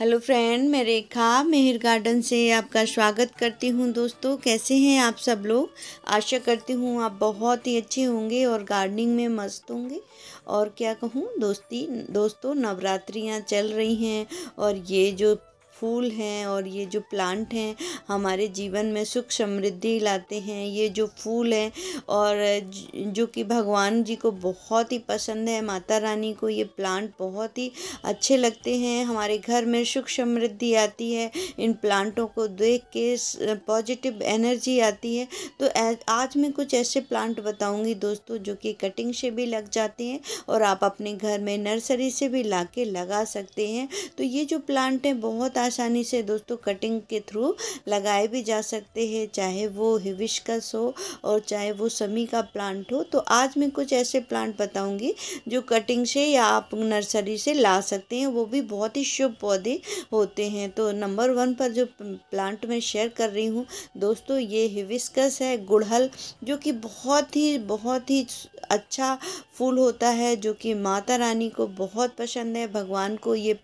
hello friend मैं रेखा मेहर garden से आपका स्वागत करती हूं दोस्तों कैसे हैं आप सब लोग आशा करती हूं आप बहुत ही अच्छे होंगे और गार्डनिंग में मस्त होंगे और क्या कहूं दोस्ती दोस्तों नवरात्रियां चल रही हैं और ये जो फूल हैं और ये जो प्लांट हैं हमारे जीवन में सुख समृद्धि लाते हैं ये जो फूल हैं और जो कि भगवान जी को बहुत ही पसंद है माता रानी को ये प्लांट बहुत ही अच्छे लगते हैं हमारे घर में सुख समृद्धि आती है इन प्लांटों को देख के पॉजिटिव एनर्जी आती है तो आज मैं कुछ ऐसे प्लांट बताऊंगी दोस्तों जो कि कटिंग से भी लग जाते हैं और आप अपने घर में नर्सरी से भी ला लगा सकते हैं तो ये जो प्लांट हैं बहुत आसानी से दोस्तों कटिंग के थ्रू लगाए भी जा सकते हैं चाहे वो हिविस्कस हो और चाहे वो समी का प्लांट हो तो आज मैं कुछ ऐसे प्लांट बताऊंगी जो कटिंग से या आप नर्सरी से ला सकते हैं वो भी बहुत ही शुभ पौधे होते हैं तो नंबर वन पर जो प्लांट मैं शेयर कर रही हूँ दोस्तों ये हिविस्कस है गुड़हल जो कि बहुत ही बहुत ही अच्छा फूल होता है जो कि माता रानी को बहुत पसंद है भगवान को ये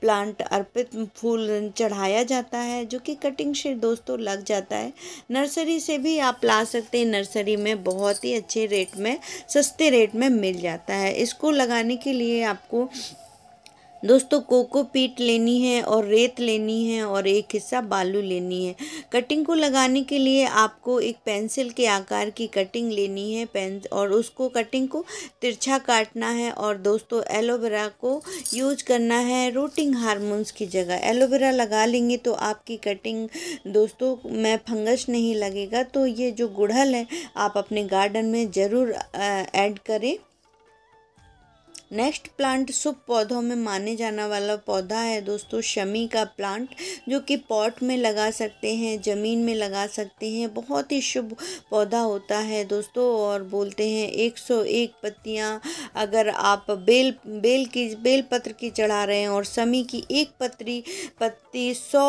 प्लांट अर्पित फूल चढ़ाया जाता है जो कि कटिंग से दोस्तों लग जाता है नर्सरी से भी आप ला सकते हैं नर्सरी में बहुत ही अच्छे रेट में सस्ते रेट में मिल जाता है इसको लगाने के लिए आपको दोस्तों कोको पीट लेनी है और रेत लेनी है और एक हिस्सा बालू लेनी है कटिंग को लगाने के लिए आपको एक पेंसिल के आकार की कटिंग लेनी है पेन और उसको कटिंग को तिरछा काटना है और दोस्तों एलोवेरा को यूज करना है रूटिंग हारमोन्स की जगह एलोवेरा लगा लेंगे तो आपकी कटिंग दोस्तों में फंगस नहीं लगेगा तो ये जो गुड़हल है आप अपने गार्डन में ज़रूर ऐड करें नेक्स्ट प्लांट शुभ पौधों में माने जाना वाला पौधा है दोस्तों शमी का प्लांट जो कि पॉट में लगा सकते हैं ज़मीन में लगा सकते हैं बहुत ही शुभ पौधा होता है दोस्तों और बोलते हैं 101 पत्तियां अगर आप बेल बेल की बेल पत्र की चढ़ा रहे हैं और शमी की एक पत्री पत्ती सौ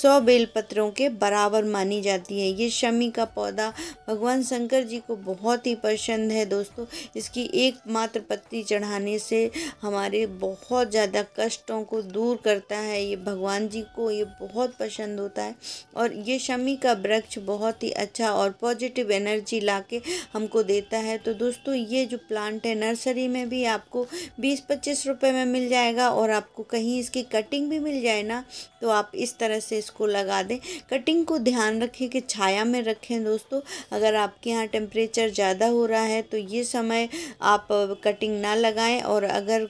सौ बेलपत्रों के बराबर मानी जाती है ये शमी का पौधा भगवान शंकर जी को बहुत ही पसंद है दोस्तों इसकी एकमात्र पत्ती आरती चढ़ाने से हमारे बहुत ज़्यादा कष्टों को दूर करता है ये भगवान जी को ये बहुत पसंद होता है और ये शमी का वृक्ष बहुत ही अच्छा और पॉजिटिव एनर्जी ला के हमको देता है तो दोस्तों ये जो प्लांट है नर्सरी में भी आपको बीस पच्चीस रुपये में मिल जाएगा और आपको कहीं इसकी कटिंग भी मिल जाए ना तो आप इस तरह से इसको लगा दें कटिंग को ध्यान रखें कि छाया में रखें दोस्तों अगर आपके यहाँ टेम्परेचर ज़्यादा हो रहा है तो ये समय आप कटिंग ना ना लगाएं और अगर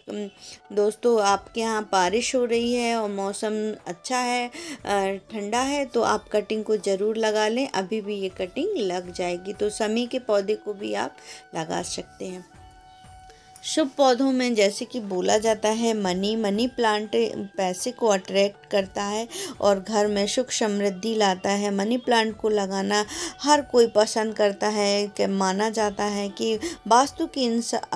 दोस्तों आपके यहाँ बारिश हो रही है और मौसम अच्छा है ठंडा है तो आप कटिंग को ज़रूर लगा लें अभी भी ये कटिंग लग जाएगी तो समी के पौधे को भी आप लगा सकते हैं शुभ पौधों में जैसे कि बोला जाता है मनी मनी प्लांट पैसे को अट्रैक्ट करता है और घर में सुख समृद्धि लाता है मनी प्लांट को लगाना हर कोई पसंद करता है कि माना जाता है कि वास्तु के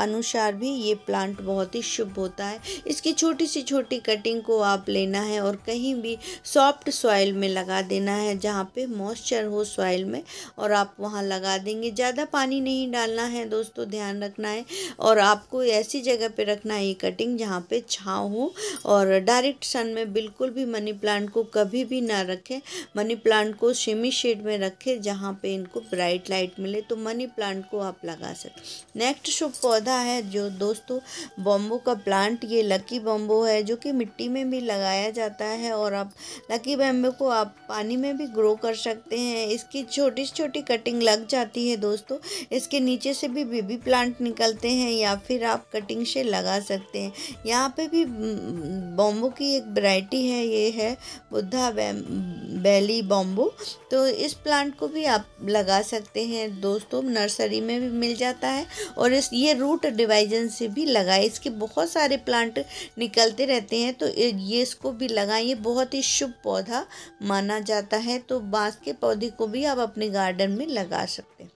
अनुसार भी ये प्लांट बहुत ही शुभ होता है इसकी छोटी सी छोटी कटिंग को आप लेना है और कहीं भी सॉफ्ट सॉइल में लगा देना है जहाँ पर मॉइस्चर हो सॉइल में और आप वहाँ लगा देंगे ज़्यादा पानी नहीं डालना है दोस्तों ध्यान रखना है और आपको ऐसी जगह पे रखना है ये कटिंग जहाँ पे छाँव हो और डायरेक्ट सन में बिल्कुल भी मनी प्लांट को कभी भी ना रखें मनी प्लांट को सेमी शेड में रखें जहाँ पे इनको ब्राइट लाइट मिले तो मनी प्लांट को आप लगा सकते नेक्स्ट शुभ पौधा है जो दोस्तों बॉम्बो का प्लांट ये लकी बॉम्बो है जो कि मिट्टी में भी लगाया जाता है और आप लकी बॉम्बो को आप पानी में भी ग्रो कर सकते हैं इसकी छोटी छोटी कटिंग लग जाती है दोस्तों इसके नीचे से भी बेबी प्लांट निकलते हैं या फिर फिर आप कटिंग से लगा सकते हैं यहाँ पे भी बॉम्बो की एक वैरायटी है ये है बुद्धा बैली बॉम्बो तो इस प्लांट को भी आप लगा सकते हैं दोस्तों नर्सरी में भी मिल जाता है और इस ये रूट डिवाइजन से भी लगाए इसके बहुत सारे प्लांट निकलते रहते हैं तो ये इसको भी लगाएं ये बहुत ही शुभ पौधा माना जाता है तो बाँस के पौधे को भी आप अपने गार्डन में लगा सकते हैं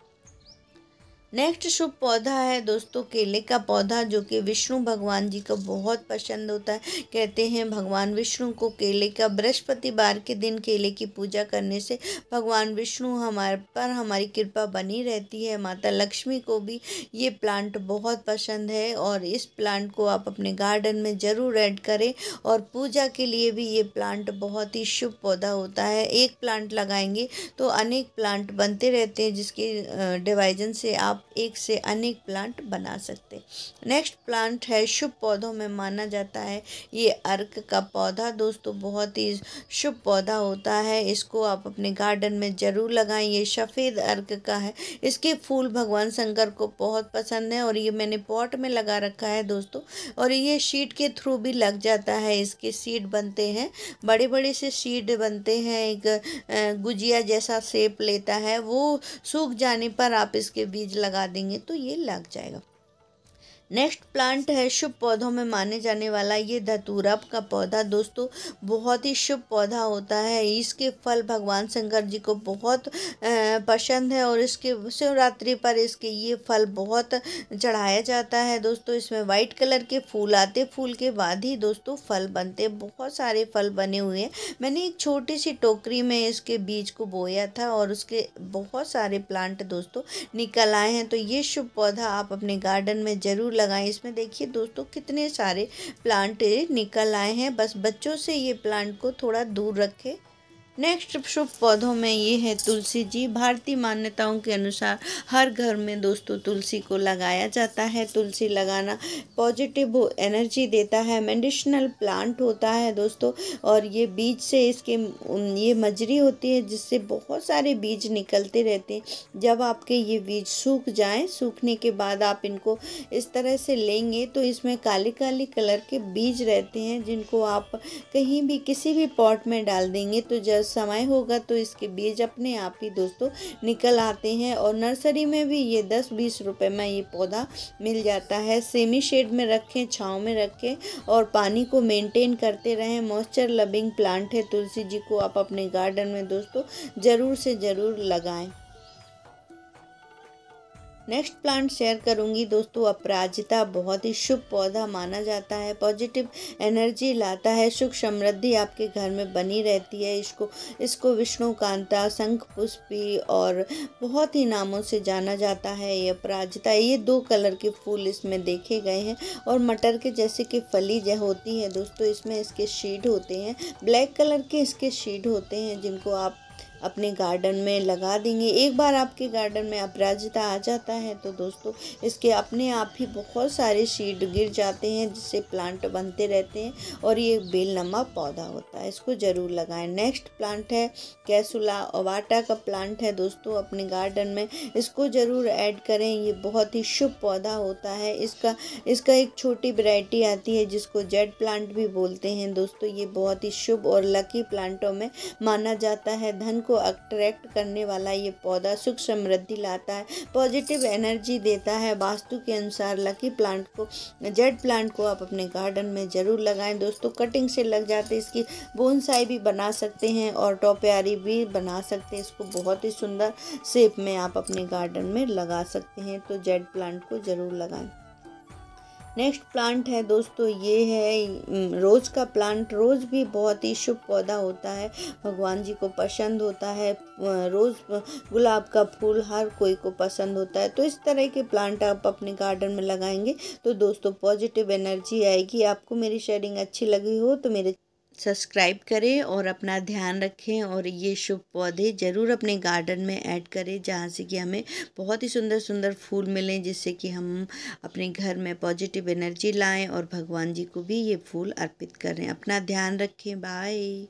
नेक्स्ट शुभ पौधा है दोस्तों केले का पौधा जो कि विष्णु भगवान जी को बहुत पसंद होता है कहते हैं भगवान विष्णु को केले का बृहस्पतिवार के दिन केले की पूजा करने से भगवान विष्णु हमारे पर हमारी कृपा बनी रहती है माता लक्ष्मी को भी ये प्लांट बहुत पसंद है और इस प्लांट को आप अपने गार्डन में ज़रूर ऐड करें और पूजा के लिए भी ये प्लांट बहुत ही शुभ पौधा होता है एक प्लांट लगाएंगे तो अनेक प्लांट बनते रहते हैं जिसके डिवाइजन से आप एक से अनेक प्लांट बना सकते नेक्स्ट प्लांट है शुभ पौधों में माना जाता है ये अर्क का पौधा दोस्तों बहुत ही शुभ पौधा होता है इसको आप अपने गार्डन में ज़रूर लगाएं ये सफ़ेद अर्क का है इसके फूल भगवान शंकर को बहुत पसंद है और ये मैंने पॉट में लगा रखा है दोस्तों और ये शीट के थ्रू भी लग जाता है इसके सीड बनते हैं बड़े बड़े से सीड बनते हैं एक गुजिया जैसा सेप लेता है वो सूख जाने पर आप इसके बीज लगा देंगे तो ये लग जाएगा नेक्स्ट प्लांट है शुभ पौधों में माने जाने वाला ये धतूरा का पौधा दोस्तों बहुत ही शुभ पौधा होता है इसके फल भगवान शंकर जी को बहुत पसंद है और इसके शिवरात्रि पर इसके ये फल बहुत चढ़ाया जाता है दोस्तों इसमें वाइट कलर के फूल आते फूल के बाद ही दोस्तों फल बनते बहुत सारे फल बने हुए हैं मैंने एक छोटी सी टोकरी में इसके बीज को बोया था और उसके बहुत सारे प्लांट दोस्तों निकल आए हैं तो ये शुभ पौधा आप अपने गार्डन में ज़रूर लगाएं इसमें देखिए दोस्तों कितने सारे प्लांट निकल आए हैं बस बच्चों से ये प्लांट को थोड़ा दूर रखें नेक्स्ट शुभ पौधों में ये है तुलसी जी भारतीय मान्यताओं के अनुसार हर घर में दोस्तों तुलसी को लगाया जाता है तुलसी लगाना पॉजिटिव एनर्जी देता है मेडिसिनल प्लांट होता है दोस्तों और ये बीज से इसके ये मजरी होती है जिससे बहुत सारे बीज निकलते रहते हैं जब आपके ये बीज सूख जाएं सूखने के बाद आप इनको इस तरह से लेंगे तो इसमें काले काले कलर के बीज रहते हैं जिनको आप कहीं भी किसी भी पॉट में डाल देंगे तो जैसे समय होगा तो इसके बीज अपने आप ही दोस्तों निकल आते हैं और नर्सरी में भी ये दस बीस रुपये में ये पौधा मिल जाता है सेमी शेड में रखें छाँव में रखें और पानी को मेंटेन करते रहें मॉइस्चर लविंग प्लांट है तुलसी जी को आप अपने गार्डन में दोस्तों ज़रूर से ज़रूर लगाएं नेक्स्ट प्लांट शेयर करूंगी दोस्तों अपराजिता बहुत ही शुभ पौधा माना जाता है पॉजिटिव एनर्जी लाता है सुख समृद्धि आपके घर में बनी रहती है इसको इसको विष्णु कांता शंख पुष्पी और बहुत ही नामों से जाना जाता है ये अपराजिता ये दो कलर के फूल इसमें देखे गए हैं और मटर के जैसे कि फली जो होती है दोस्तों इसमें इसके शीड होते हैं ब्लैक कलर के इसके शीड होते हैं जिनको आप अपने गार्डन में लगा देंगे एक बार आपके गार्डन में अपराजिता आ जाता है तो दोस्तों इसके अपने आप ही बहुत सारे सीड गिर जाते हैं जिससे प्लांट बनते रहते हैं और ये बेलनमा पौधा होता है इसको ज़रूर लगाएं नेक्स्ट प्लांट है कैसुला ओवाटा का प्लांट है दोस्तों अपने गार्डन में इसको ज़रूर ऐड करें ये बहुत ही शुभ पौधा होता है इसका इसका एक छोटी वेराइटी आती है जिसको जेड प्लांट भी बोलते हैं दोस्तों ये बहुत ही शुभ और लकी प्लांटों में माना जाता है धन को अट्रैक्ट करने वाला ये पौधा सुख समृद्धि लाता है पॉजिटिव एनर्जी देता है वास्तु के अनुसार लकी प्लांट को जेड प्लांट को आप अपने गार्डन में ज़रूर लगाएं दोस्तों कटिंग से लग जाते इसकी बोनसाई भी बना सकते हैं और टोप्यारी भी बना सकते हैं इसको बहुत ही सुंदर शेप में आप अपने गार्डन में लगा सकते हैं तो जेड प्लांट को ज़रूर लगाएँ नेक्स्ट प्लांट है दोस्तों ये है रोज़ का प्लांट रोज़ भी बहुत ही शुभ पौधा होता है भगवान जी को पसंद होता है रोज़ गुलाब का फूल हर कोई को पसंद होता है तो इस तरह के प्लांट आप अपने गार्डन में लगाएंगे तो दोस्तों पॉजिटिव एनर्जी आएगी आपको मेरी शेयरिंग अच्छी लगी हो तो मेरे सब्सक्राइब करें और अपना ध्यान रखें और ये शुभ पौधे ज़रूर अपने गार्डन में ऐड करें जहाँ से कि हमें बहुत ही सुंदर सुंदर फूल मिलें जिससे कि हम अपने घर में पॉजिटिव एनर्जी लाएं और भगवान जी को भी ये फूल अर्पित करें अपना ध्यान रखें बाय